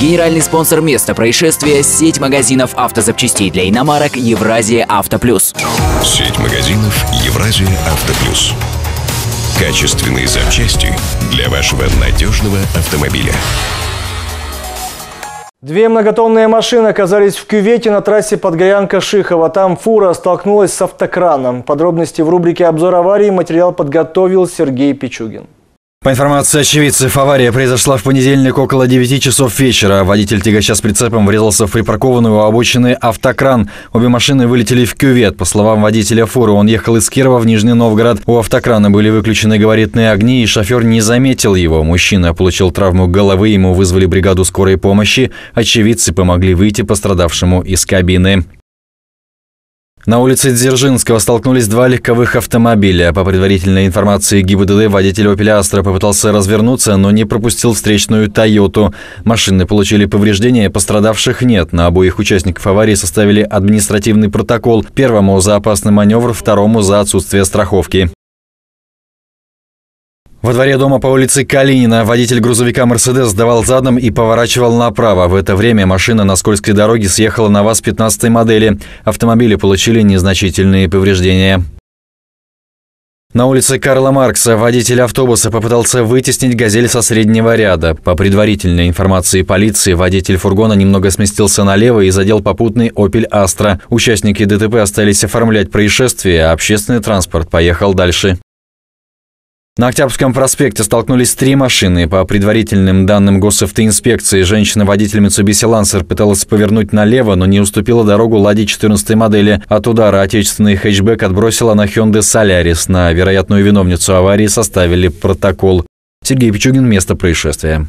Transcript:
Генеральный спонсор места происшествия – сеть магазинов автозапчастей для иномарок «Евразия Автоплюс». Сеть магазинов «Евразия Автоплюс». Качественные запчасти для вашего надежного автомобиля. Две многотонные машины оказались в кювете на трассе Подгорянка-Шихова. Там фура столкнулась с автокраном. Подробности в рубрике «Обзор аварии» материал подготовил Сергей Пичугин. По информации очевидцев, авария произошла в понедельник около 9 часов вечера. Водитель тягача с прицепом врезался в припаркованную у обочины автокран. Обе машины вылетели в кювет. По словам водителя фуры, он ехал из Кирова в Нижний Новгород. У автокрана были выключены габаритные огни, и шофер не заметил его. Мужчина получил травму головы, ему вызвали бригаду скорой помощи. Очевидцы помогли выйти пострадавшему из кабины. На улице Дзержинского столкнулись два легковых автомобиля. По предварительной информации ГИБДД, водитель «Опеля Астра» попытался развернуться, но не пропустил встречную «Тойоту». Машины получили повреждения, пострадавших нет. На обоих участников аварии составили административный протокол. Первому за опасный маневр, второму за отсутствие страховки. Во дворе дома по улице Калинина водитель грузовика «Мерседес» давал задом и поворачивал направо. В это время машина на скользкой дороге съехала на ВАЗ-15 модели. Автомобили получили незначительные повреждения. На улице Карла Маркса водитель автобуса попытался вытеснить «Газель» со среднего ряда. По предварительной информации полиции, водитель фургона немного сместился налево и задел попутный «Опель Астра». Участники ДТП остались оформлять происшествие, а общественный транспорт поехал дальше. На Октябрьском проспекте столкнулись три машины. По предварительным данным госавтоинспекции, женщина-водитель Mitsubishi Lancer пыталась повернуть налево, но не уступила дорогу Ладе 14 модели. От удара отечественный хэтчбэк отбросила на Hyundai Solaris. На вероятную виновницу аварии составили протокол. Сергей Пичугин, место происшествия.